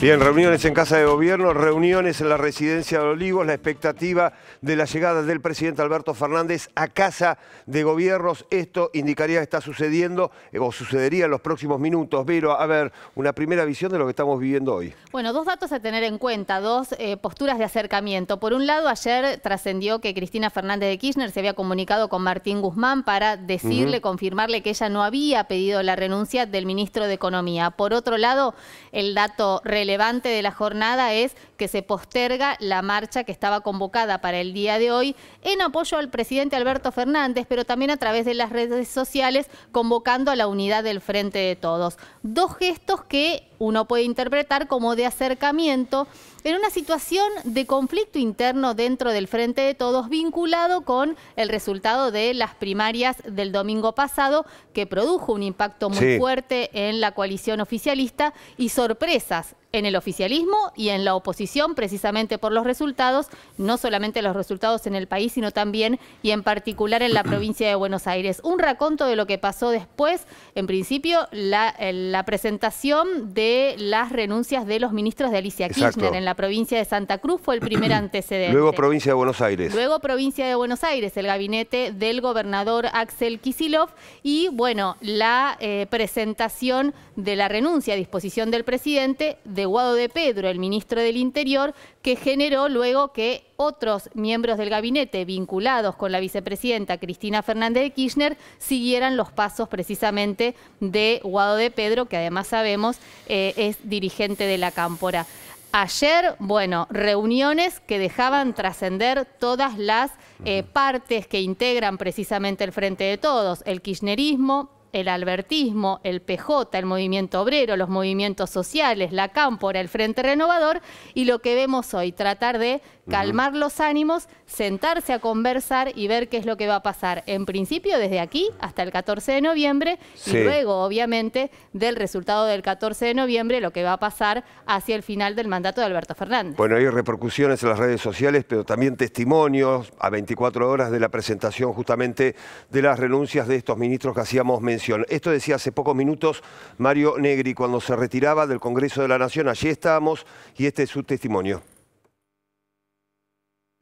Bien, reuniones en Casa de Gobierno, reuniones en la residencia de Olivos, la expectativa de la llegada del presidente Alberto Fernández a Casa de Gobiernos. Esto indicaría que está sucediendo eh, o sucedería en los próximos minutos. Pero, a ver, una primera visión de lo que estamos viviendo hoy. Bueno, dos datos a tener en cuenta, dos eh, posturas de acercamiento. Por un lado, ayer trascendió que Cristina Fernández de Kirchner se había comunicado con Martín Guzmán para decirle, confirmarle que ella no había pedido la renuncia del ministro de Economía. Por otro lado, el dato relevante relevante de la jornada es que se posterga la marcha que estaba convocada para el día de hoy en apoyo al presidente Alberto Fernández, pero también a través de las redes sociales convocando a la unidad del Frente de Todos. Dos gestos que uno puede interpretar como de acercamiento en una situación de conflicto interno dentro del Frente de Todos vinculado con el resultado de las primarias del domingo pasado que produjo un impacto muy fuerte en la coalición oficialista y sorpresas en el oficialismo y en la oposición, precisamente por los resultados, no solamente los resultados en el país, sino también y en particular en la provincia de Buenos Aires. Un raconto de lo que pasó después, en principio, la, eh, presentación de las renuncias de los ministros de Alicia Kirchner en la provincia de Santa Cruz fue el primer antecedente. Luego provincia de Buenos Aires. Luego provincia de Buenos Aires, el gabinete del gobernador Axel Kisilov y, bueno, la eh, presentación de la renuncia a disposición del presidente de Guado de Pedro, el ministro del Interior, que generó luego que otros miembros del gabinete vinculados con la vicepresidenta Cristina Fernández de Kirchner siguieran los pasos precisamente de Guado de Pedro, que además sabemos eh, es dirigente de la Cámpora. Ayer, bueno, reuniones que dejaban trascender todas las eh, partes que integran precisamente el Frente de Todos, el kirchnerismo, el albertismo, el PJ, el movimiento obrero, los movimientos sociales, la cámpora, el Frente Renovador y lo que vemos hoy, tratar de calmar los ánimos, sentarse a conversar y ver qué es lo que va a pasar, en principio desde aquí hasta el 14 de noviembre y luego, obviamente, del resultado del 14 de noviembre, lo que va a pasar hacia el final del mandato de Alberto Fernández. Bueno, hay repercusiones en las redes sociales, pero también testimonios a 24 horas de la presentación justamente de las renuncias de estos ministros que hacíamos mencionar esto decía hace pocos minutos Mario Negri cuando se retiraba del Congreso de la Nación. Allí estábamos y este es su testimonio.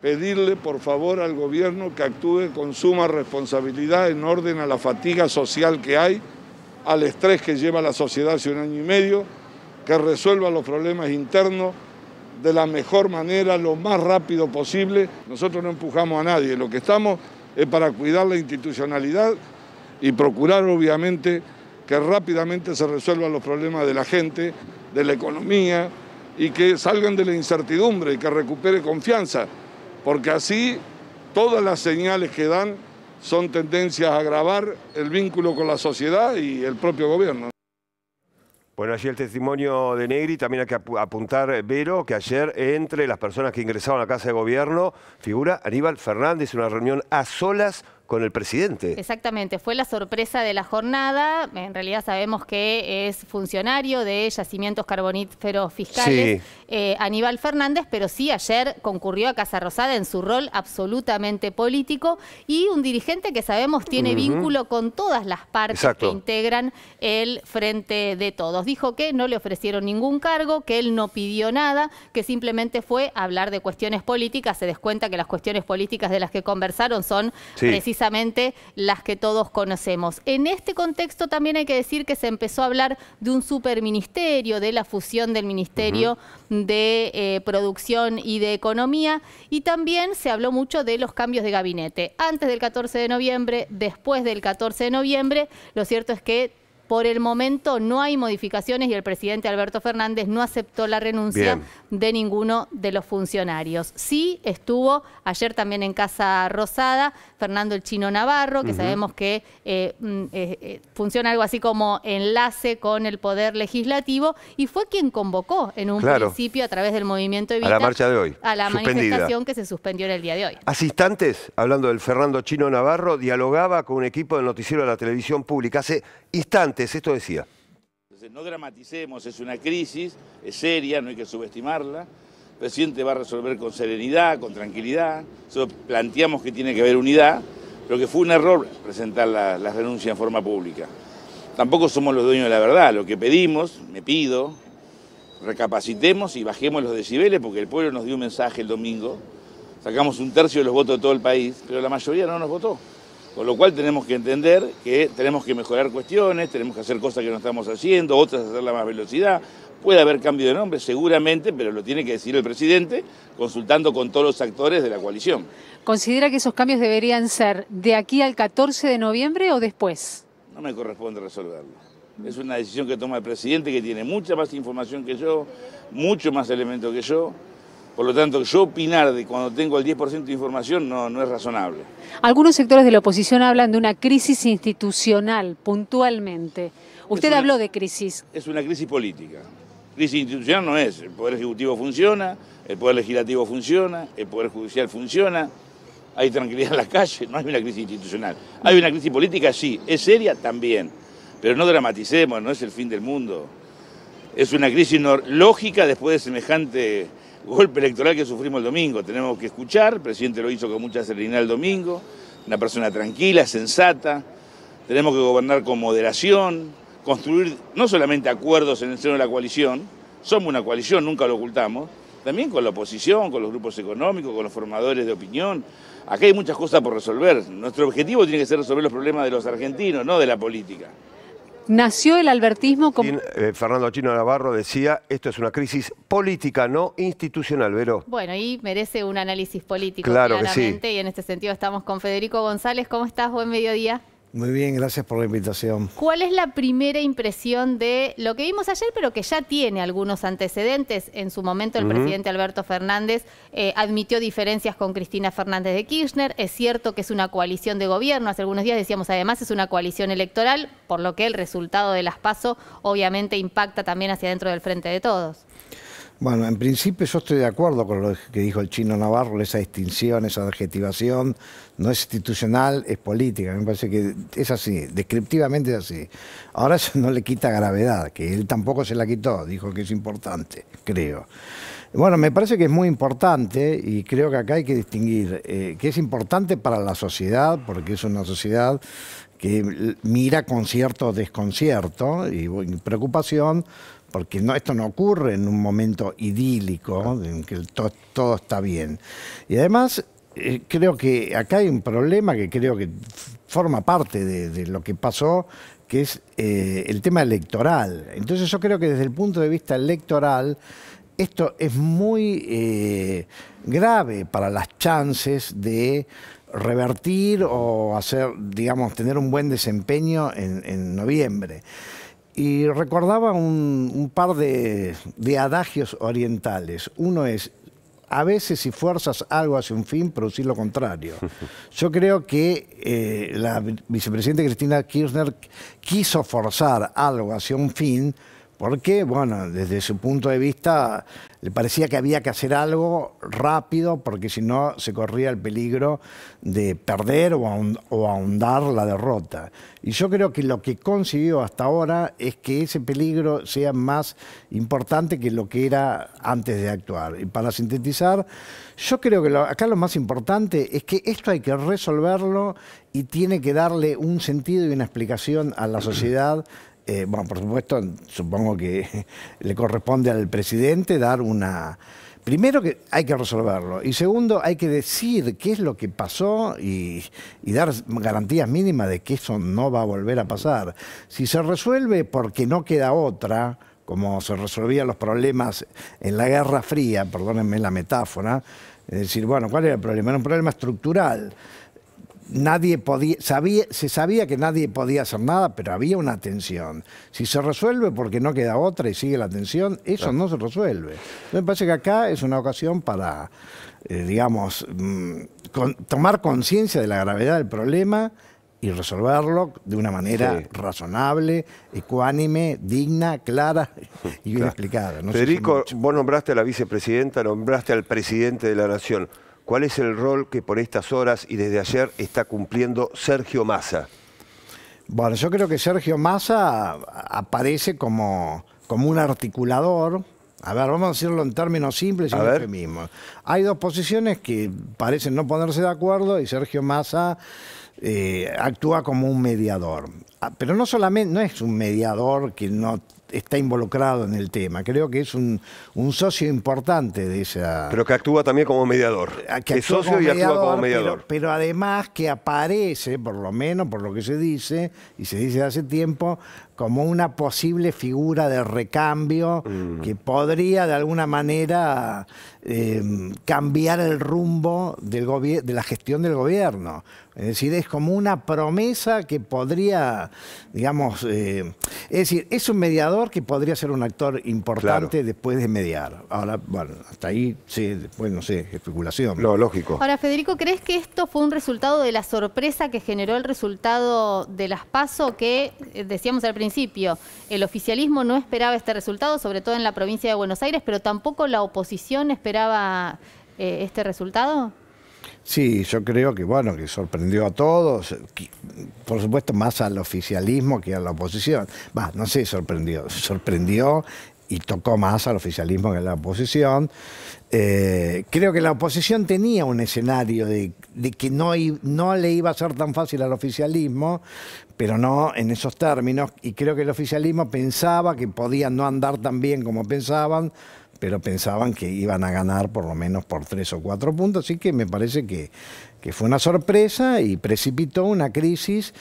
Pedirle por favor al gobierno que actúe con suma responsabilidad en orden a la fatiga social que hay, al estrés que lleva la sociedad hace un año y medio, que resuelva los problemas internos de la mejor manera, lo más rápido posible. Nosotros no empujamos a nadie, lo que estamos es para cuidar la institucionalidad y procurar obviamente que rápidamente se resuelvan los problemas de la gente, de la economía y que salgan de la incertidumbre y que recupere confianza, porque así todas las señales que dan son tendencias a agravar el vínculo con la sociedad y el propio gobierno. Bueno, allí el testimonio de Negri, también hay que apuntar, eh, Vero, que ayer entre las personas que ingresaron a la Casa de Gobierno figura Aníbal Fernández, en una reunión a solas con el presidente. Exactamente, fue la sorpresa de la jornada. En realidad sabemos que es funcionario de yacimientos carboníferos fiscales, eh, Aníbal Fernández, pero sí ayer concurrió a Casa Rosada en su rol absolutamente político y un dirigente que sabemos tiene vínculo con todas las partes que integran el Frente de Todos. Dijo que no le ofrecieron ningún cargo, que él no pidió nada, que simplemente fue hablar de cuestiones políticas. Se descuenta que las cuestiones políticas de las que conversaron son precisamente precisamente las que todos conocemos. En este contexto también hay que decir que se empezó a hablar de un superministerio, de la fusión del Ministerio de eh, Producción y de Economía, y también se habló mucho de los cambios de gabinete. Antes del 14 de noviembre, después del 14 de noviembre, lo cierto es que por el momento no hay modificaciones y el presidente Alberto Fernández no aceptó la renuncia de ninguno de los funcionarios. Sí estuvo ayer también en Casa Rosada Fernando el Chino Navarro, que sabemos que eh, mm, eh, eh, funciona algo así como enlace con el Poder Legislativo, y fue quien convocó en un principio a través del movimiento a la marcha de hoy. A la manifestación que se suspendió en el día de hoy. Asistentes, hablando del Fernando Chino Navarro, dialogaba con un equipo del noticiero de la televisión pública. Hace instantes, esto decía. no dramaticemos, es una crisis, es seria, no hay que subestimarla. El presidente va a resolver con serenidad, con tranquilidad. Nosotros planteamos que tiene que haber unidad, pero que fue un error presentar la renuncia en forma pública. Tampoco somos los dueños de la verdad. Lo que pedimos, me pido, recapacitemos y bajemos los decibeles, porque el pueblo nos dio un mensaje el domingo. Sacamos un tercio de los votos de todo el país, pero la mayoría no nos votó. Con lo cual tenemos que entender que tenemos que mejorar cuestiones, tenemos que hacer cosas que no estamos haciendo, otras hacerla más velocidad. Puede haber cambio de nombre, seguramente, pero lo tiene que decir el presidente, consultando con todos los actores de la coalición. ¿Considera que esos cambios deberían ser de aquí al 14 de noviembre o después? No me corresponde resolverlo. Es una decisión que toma el presidente que tiene mucha más información que yo, mucho más elementos que yo. Por lo tanto, yo opinar de cuando tengo el 10% de información no, no es razonable. Algunos sectores de la oposición hablan de una crisis institucional, puntualmente. Usted habló de crisis. Es una crisis política. Crisis institucional no es. El Poder Ejecutivo funciona, el Poder Legislativo funciona, el Poder Judicial funciona, hay tranquilidad en la calle, no hay una crisis institucional. Hay una crisis política, sí. ¿Es seria? También. Pero no dramaticemos, no es el fin del mundo. Es una crisis lógica después de semejante golpe electoral que sufrimos el domingo. Tenemos que escuchar, el presidente lo hizo con mucha serenidad el domingo, una persona tranquila, sensata, tenemos que gobernar con moderación, construir no solamente acuerdos en el seno de la coalición, somos una coalición, nunca lo ocultamos, también con la oposición, con los grupos económicos, con los formadores de opinión. Acá hay muchas cosas por resolver. Nuestro objetivo tiene que ser resolver los problemas de los argentinos, no de la política nació el albertismo como... Eh, Fernando Chino Navarro decía, esto es una crisis política, no institucional, Vero. Bueno, y merece un análisis político, claramente, y en este sentido estamos con Federico González. ¿Cómo estás? Buen mediodía. Muy bien, gracias por la invitación. ¿Cuál es la primera impresión de lo que vimos ayer, pero que ya tiene algunos antecedentes? En su momento el presidente Alberto Fernández eh, admitió diferencias con Cristina Fernández de Kirchner. Es cierto que es una coalición de gobierno. Hace algunos días decíamos además es una coalición electoral, por lo que el resultado de las PASO obviamente impacta también hacia dentro del frente de todos. Bueno, en principio yo estoy de acuerdo con lo que dijo el chino Navarro, esa distinción, esa adjetivación, no es institucional, es política. Me parece que es así, descriptivamente es así. Ahora eso no le quita gravedad, que él tampoco se la quitó, dijo que es importante, creo. Bueno, me parece que es muy importante y creo que acá hay que distinguir eh, que es importante para la sociedad, porque es una sociedad que mira con cierto desconcierto y preocupación porque esto no ocurre en un momento idílico, en que todo está bien. Y además, eh, creo que acá hay un problema que creo que forma parte de, lo que pasó, que es eh, el tema electoral. Entonces yo creo que desde el punto de vista electoral, esto es muy eh, grave para las chances de revertir o hacer, digamos, tener un buen desempeño en noviembre y recordaba un, par de, de, adagios orientales. Uno es, a veces si fuerzas algo hacia un fin, producir lo contrario. Yo creo que eh, la vicepresidenta Cristina Kirchner quiso forzar algo hacia un fin, porque, bueno, desde su punto de vista le parecía que había que hacer algo rápido, porque si no se corría el peligro de perder o, ahondar la derrota. Y yo creo que lo que consiguió hasta ahora es que ese peligro sea más importante que lo que era antes de actuar. Y para sintetizar, yo creo que acá lo más importante es que esto hay que resolverlo y tiene que darle un sentido y una explicación a la sociedad. Eh, bueno, por supuesto, supongo que le corresponde al presidente dar una... Primero que hay que resolverlo y segundo hay que decir qué es lo que pasó y, y, dar garantías mínimas de que eso no va a volver a pasar. Si se resuelve porque no queda otra, como se resolvían los problemas en la Guerra Fría, perdónenme la metáfora, es decir, bueno, ¿cuál era el problema? Era un problema estructural nadie podía, sabía, se sabía que nadie podía hacer nada, pero había una tensión. Si se resuelve porque no queda otra y sigue la tensión, eso no se resuelve. Me parece que acá es una ocasión para, eh, digamos, mm, tomar conciencia de la gravedad del problema y resolverlo de una manera razonable, ecuánime, digna, clara y bien explicada. Federico, vos nombraste a la vicepresidenta, nombraste al presidente de la Nación. ¿Cuál es el rol que por estas horas y desde ayer está cumpliendo Sergio Massa? Bueno, yo creo que Sergio Massa aparece como, como un articulador. A ver, vamos a decirlo en términos simples y en mismo. Hay dos posiciones que parecen no ponerse de acuerdo y Sergio Massa eh, actúa como un mediador. Ah, pero no solamente, no es un mediador que no está involucrado en el tema. Creo que es un, socio importante de esa... Pero que actúa también como mediador. Ah, que socio y actúa como mediador. Pero, además que aparece, por lo menos por lo que se dice, y se dice hace tiempo, como una posible figura de recambio mm. que podría de alguna manera eh, cambiar el rumbo de la gestión del gobierno. Es decir, es como una promesa que podría, digamos, eh, es decir, es un mediador que podría ser un actor importante después de mediar. Ahora, bueno, hasta ahí, sí, después no sé, especulación. lo lógico. Ahora, Federico, ¿crees que esto fue un resultado de la sorpresa que generó el resultado de las PASO que eh, decíamos al principio? El oficialismo no esperaba este resultado, sobre todo en la provincia de Buenos Aires, pero tampoco la oposición esperaba esperaba eh, este resultado? Sí, yo creo que bueno, que sorprendió a todos, por supuesto más al oficialismo que a la oposición. Va, no sé, sorprendió, sorprendió y tocó más al oficialismo que a la oposición. Eh, creo que la oposición tenía un escenario de, de que no, no le iba a ser tan fácil al oficialismo, pero no en esos términos, y creo que el oficialismo pensaba que podían no andar tan bien como pensaban, pero pensaban que iban a ganar por lo menos por tres o cuatro puntos, así que me parece que, que fue una sorpresa y precipitó una crisis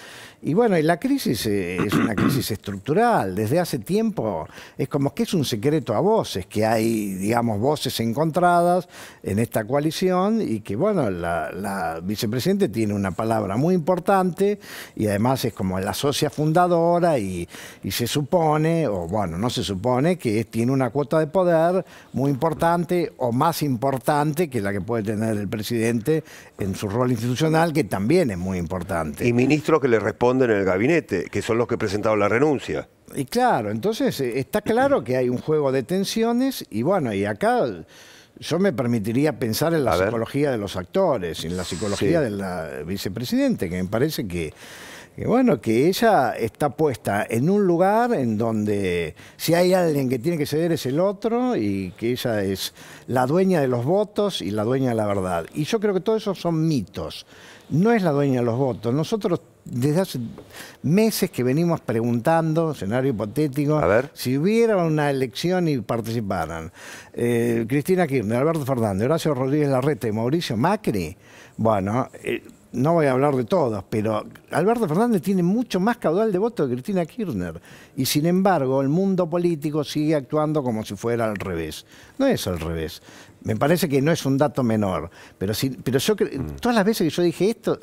y bueno, y la crisis eh, es una crisis estructural. Desde hace tiempo es como que es un secreto a voces, que hay, digamos, voces encontradas en esta coalición y que, bueno, la, la vicepresidente tiene una palabra muy importante y además es como la socia fundadora y, se supone, o bueno, no se supone, que tiene una cuota de poder muy importante o más importante que la que puede tener el presidente en su rol institucional, que también es muy importante. Y ministro que le responde en el gabinete, que son los que presentaron la renuncia. Y claro, entonces eh, está claro que hay un juego de tensiones y bueno, y acá yo me permitiría pensar en la psicología de los actores, en la psicología de la vicepresidente, que me parece que, bueno, que ella está puesta en un lugar en donde si hay alguien que tiene que ceder es el otro y que ella es la dueña de los votos y la dueña de la verdad. Y yo creo que todos esos son mitos. No es la dueña de los votos. Nosotros desde hace meses que venimos preguntando, escenario hipotético, si hubiera una elección y participaran eh, Cristina Kirchner, Alberto Fernández, Horacio Rodríguez Larreta y Mauricio Macri, bueno, eh, no voy a hablar de todos, pero Alberto Fernández tiene mucho más caudal de voto que Cristina Kirchner. Y sin embargo, el mundo político sigue actuando como si fuera al revés. No es al revés. Me parece que no es un dato menor, pero, pero yo mm. todas las veces que yo dije esto,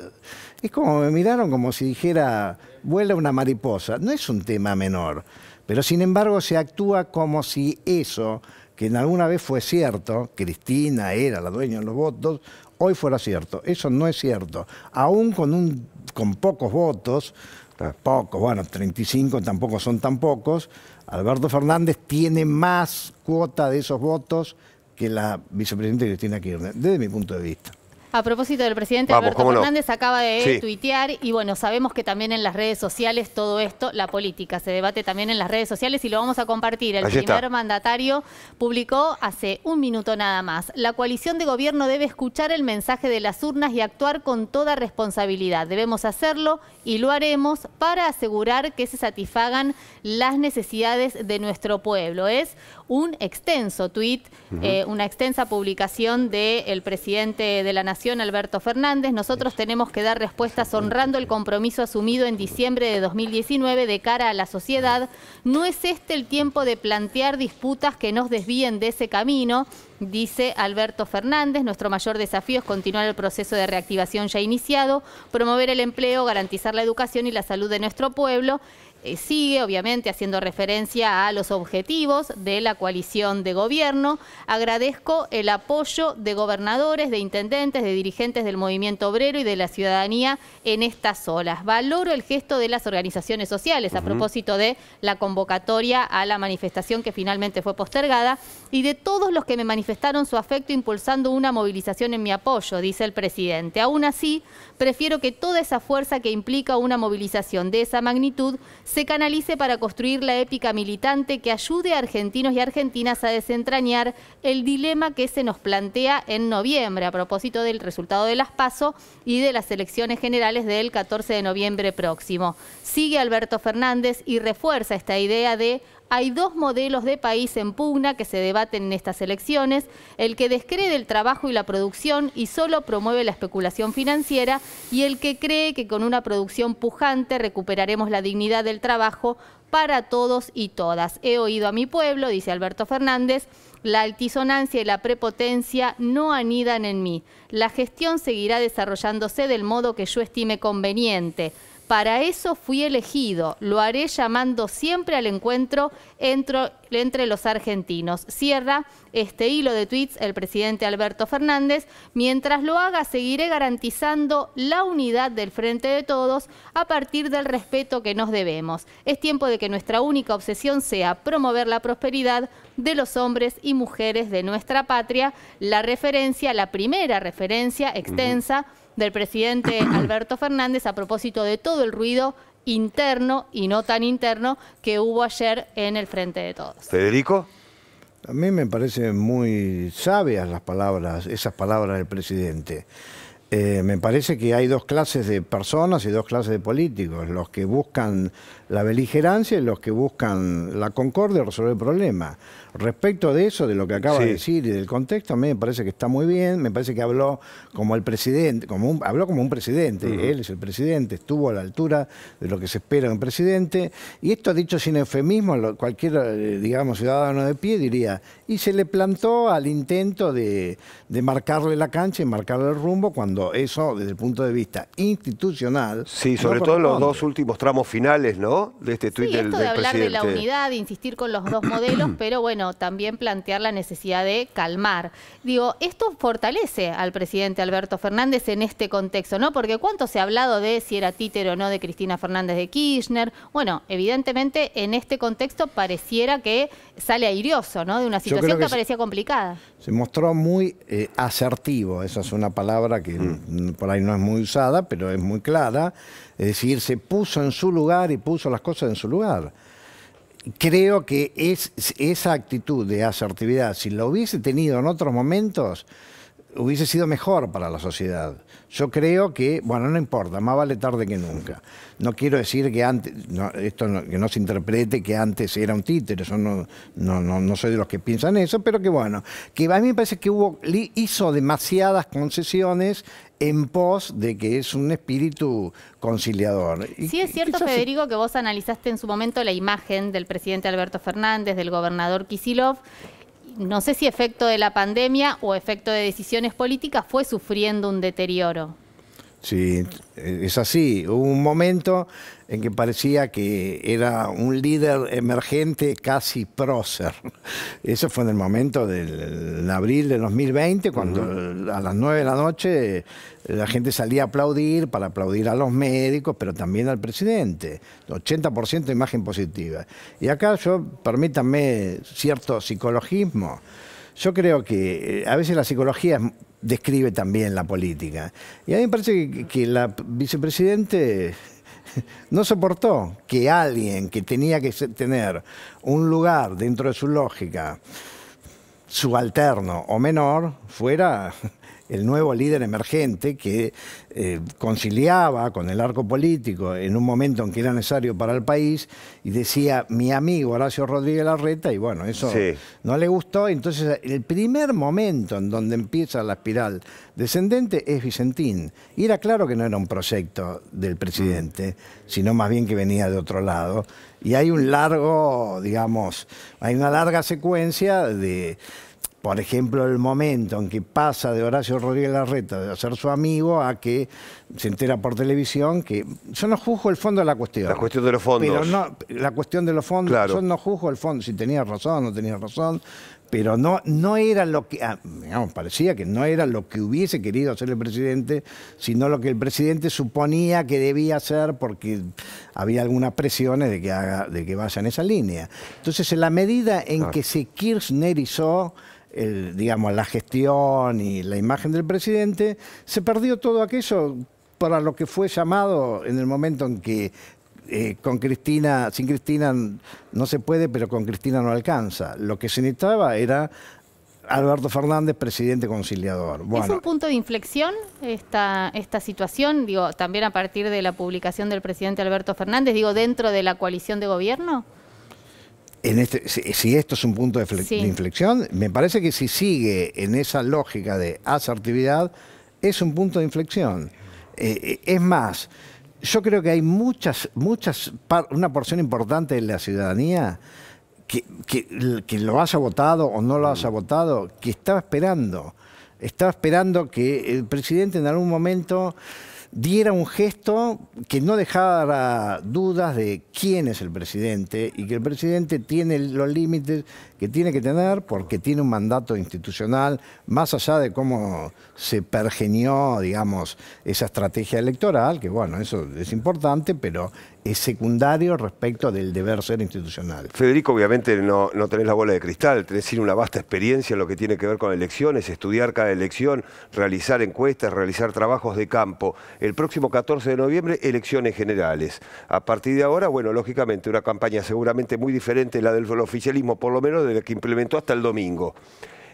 es como me miraron como si dijera, vuela una mariposa. No es un tema menor, pero sin embargo se actúa como si eso, que en alguna vez fue cierto, Cristina era la dueña de los votos, hoy fuera cierto. Eso no es cierto. Aún con, un, con pocos votos, eh, pocos, bueno, 35 tampoco son tan pocos, Alberto Fernández tiene más cuota de esos votos que la vicepresidenta Cristina Kirchner, desde mi punto de vista. A propósito del presidente Alberto Fernández, acaba de tuitear y bueno, sabemos que también en las redes sociales todo esto, la política, se debate también en las redes sociales y lo vamos a compartir. El primer mandatario publicó hace un minuto nada más. La coalición de gobierno debe escuchar el mensaje de las urnas y actuar con toda responsabilidad. Debemos hacerlo y lo haremos para asegurar que se satisfagan las necesidades de nuestro pueblo. Es un extenso tuit, eh, una extensa publicación del presidente de la Nación Alberto Fernández, nosotros tenemos que dar respuestas honrando el compromiso asumido en diciembre de 2019 de cara a la sociedad. No es este el tiempo de plantear disputas que nos desvíen de ese camino, dice Alberto Fernández. Nuestro mayor desafío es continuar el proceso de reactivación ya iniciado, promover el empleo, garantizar la educación y la salud de nuestro pueblo eh, sigue, obviamente, haciendo referencia a los objetivos de la coalición de gobierno. Agradezco el apoyo de gobernadores, de intendentes, de dirigentes del movimiento obrero y de la ciudadanía en estas olas. Valoro el gesto de las organizaciones sociales a propósito de la convocatoria a la manifestación que finalmente fue postergada y de todos los que me manifestaron su afecto impulsando una movilización en mi apoyo, dice el presidente. Aún así, prefiero que toda esa fuerza que implica una movilización de esa magnitud se canalice para construir la épica militante que ayude a argentinos y argentinas a desentrañar el dilema que se nos plantea en noviembre a propósito del resultado de las PASO y de las elecciones generales del 14 de noviembre próximo. Sigue Alberto Fernández y refuerza esta idea de hay dos modelos de país en pugna que se debaten en estas elecciones, el que descree el trabajo y la producción y solo promueve la especulación financiera y el que cree que con una producción pujante recuperaremos la dignidad del trabajo para todos y todas. He oído a mi pueblo, dice Alberto Fernández, la altisonancia y la prepotencia no anidan en mí. La gestión seguirá desarrollándose del modo que yo estime conveniente. Para eso fui elegido. Lo haré llamando siempre al encuentro entre, los argentinos. Cierra este hilo de tweets el presidente Alberto Fernández. Mientras lo haga, seguiré garantizando la unidad del frente de todos a partir del respeto que nos debemos. Es tiempo de que nuestra única obsesión sea promover la prosperidad de los hombres y mujeres de nuestra patria. La referencia, la primera referencia extensa del presidente Alberto Fernández a propósito de todo el ruido interno y no tan interno que hubo ayer en el Frente de Todos. Federico. A mí me parecen muy sabias las palabras, esas palabras del presidente. Eh, me parece que hay dos clases de personas y dos clases de políticos, los que buscan la beligerancia y los que buscan la concordia y resolver el problema. Respecto de eso, de lo que acaba de decir y del contexto, a mí me parece que está muy bien, me parece que habló como el presidente, como un, habló como un presidente, él es el presidente, estuvo a la altura de lo que se espera de un presidente, y esto dicho sin eufemismo, cualquier, eh, digamos, ciudadano de pie diría, y se le plantó al intento de, de marcarle la cancha y marcarle el rumbo cuando eso, desde el punto de vista institucional... Sí, sobre todo los dos últimos tramos finales, ¿no? De este tuit sí, esto de hablar de la unidad, de insistir con los dos modelos, pero bueno, también plantear la necesidad de calmar. Digo, esto fortalece al presidente Alberto Fernández en este contexto, ¿no? Porque cuánto se ha hablado de si era títer o no de Cristina Fernández de Kirchner. Bueno, evidentemente en este contexto pareciera que sale airioso, ¿no? De una situación que, parecía complicada. Se mostró muy eh, asertivo, esa es una palabra que Mm, por ahí no es muy usada, pero es muy clara. Es decir, se puso en su lugar y puso las cosas en su lugar. Creo que es, esa actitud de asertividad, si lo hubiese tenido en otros momentos, hubiese sido mejor para la sociedad. Yo creo que, bueno, no importa, más vale tarde que nunca. No quiero decir que antes, esto que no se interprete que antes era un títere, yo no, no, no, soy de los que piensan eso, pero que bueno, que a mí me parece que hubo, hizo demasiadas concesiones en pos de que es un espíritu conciliador. Sí, es cierto, Federico, que vos analizaste en su momento la imagen del presidente Alberto Fernández, del gobernador Kisilov, no sé si efecto de la pandemia o efecto de decisiones políticas, fue sufriendo un deterioro. Sí, es así. Hubo un momento en que parecía que era un líder emergente casi prócer. Eso fue en el momento del abril de 2020, cuando a las 9 de la noche eh, la gente salía a aplaudir para aplaudir a los médicos, pero también al presidente. 80% de imagen positiva. Y acá yo, permítanme cierto psicologismo. Yo creo que eh, a veces la psicología describe también la política. Y a mí me parece que, que la vicepresidente no soportó que alguien que tenía que tener un lugar dentro de su lógica subalterno o menor fuera el nuevo líder emergente que eh, conciliaba con el arco político en un momento en que era necesario para el país y decía mi amigo Horacio Rodríguez Larreta y bueno, eso no le gustó. Entonces el primer momento en donde empieza la espiral descendente es Vicentín. Y era claro que no era un proyecto del presidente, sino más bien que venía de otro lado. Y hay un largo, digamos, hay una larga secuencia de por ejemplo, el momento en que pasa de Horacio Rodríguez Larreta de ser su amigo a que se entera por televisión que yo no juzgo el fondo de la cuestión. La cuestión de los fondos. Pero no, la cuestión de los fondos, yo no juzgo el fondo, si tenía razón o no tenía razón, pero no, no era lo que, ah, digamos, parecía que no era lo que hubiese querido hacer el presidente, sino lo que el presidente suponía que debía hacer porque había algunas presiones de que, haga, de que vaya en esa línea. Entonces, en la medida en que se kirchnerizó, el, digamos, la gestión y la imagen del presidente, se perdió todo aquello para lo que fue llamado en el momento en que eh, con Cristina, sin Cristina no se puede, pero con Cristina no alcanza. Lo que se necesitaba era Alberto Fernández, presidente conciliador. ¿Es un punto de inflexión esta, esta situación? Digo, también a partir de la publicación del presidente Alberto Fernández, digo, dentro de la coalición de gobierno. Este, si, esto es un punto de, inflexión, me parece que si sigue en esa lógica de asertividad, es un punto de inflexión. Eh, eh, es más, yo creo que hay muchas, muchas, una porción importante de la ciudadanía que, lo haya votado o no lo haya votado, que estaba esperando, está esperando que el presidente en algún momento diera un gesto que no dejara dudas de quién es el presidente y que el presidente tiene los límites que tiene que tener porque tiene un mandato institucional, más allá de cómo se pergenió, digamos, esa estrategia electoral, que bueno, eso es importante, pero es secundario respecto del deber ser institucional. Federico, obviamente no, no tenés la bola de cristal, tenés una vasta experiencia en lo que tiene que ver con elecciones, estudiar cada elección, realizar encuestas, realizar trabajos de campo. El próximo 14 de noviembre, elecciones generales. A partir de ahora, bueno, lógicamente una campaña seguramente muy diferente la del oficialismo, por lo menos de la que implementó hasta el domingo.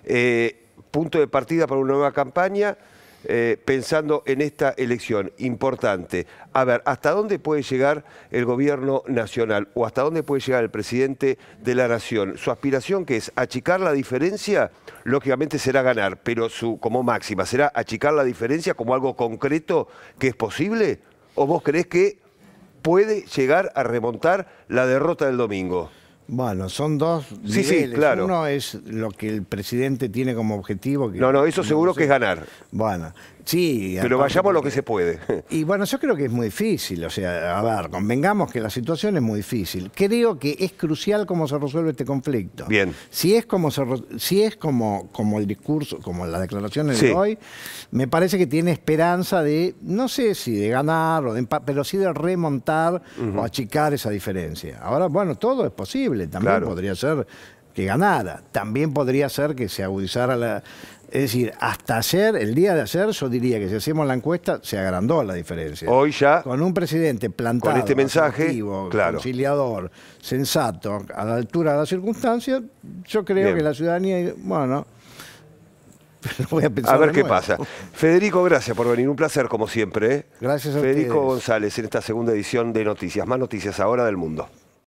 Eh, punto de partida para una nueva campaña eh, pensando en esta elección importante. A ver, ¿hasta dónde puede llegar el gobierno nacional o hasta dónde puede llegar el presidente de la nación? Su aspiración que es achicar la diferencia, lógicamente será ganar, pero su como máxima será achicar la diferencia como algo concreto que es posible o vos crees que puede llegar a remontar la derrota del domingo? Bueno, son dos sí, Sí, claro. Uno es lo que el presidente tiene como objetivo. no, no, eso seguro que es ganar. Bueno, Sí. Pero vayamos lo que se puede. Y bueno, yo creo que es muy difícil, o sea, a ver, convengamos que la situación es muy difícil. Creo que es crucial cómo se resuelve este conflicto. Bien. Si es como si es como, como el discurso, como las declaraciones de hoy, me parece que tiene esperanza de, no sé si de ganar o de pero sí de remontar o achicar esa diferencia. Ahora, bueno, todo es posible, también podría ser que ganara. También podría ser que se agudizara la... Es decir, hasta ayer, el día de ayer, yo diría que si hacemos la encuesta, se agrandó la diferencia. Hoy ya... Con un presidente plantado, con este mensaje, conciliador, sensato, a la altura de las circunstancias, yo creo que la ciudadanía, bueno... Voy a, pensar a ver qué pasa. Federico, gracias por venir. Un placer, como siempre. ¿eh? Gracias a Federico González, en esta segunda edición de Noticias. Más noticias ahora del mundo.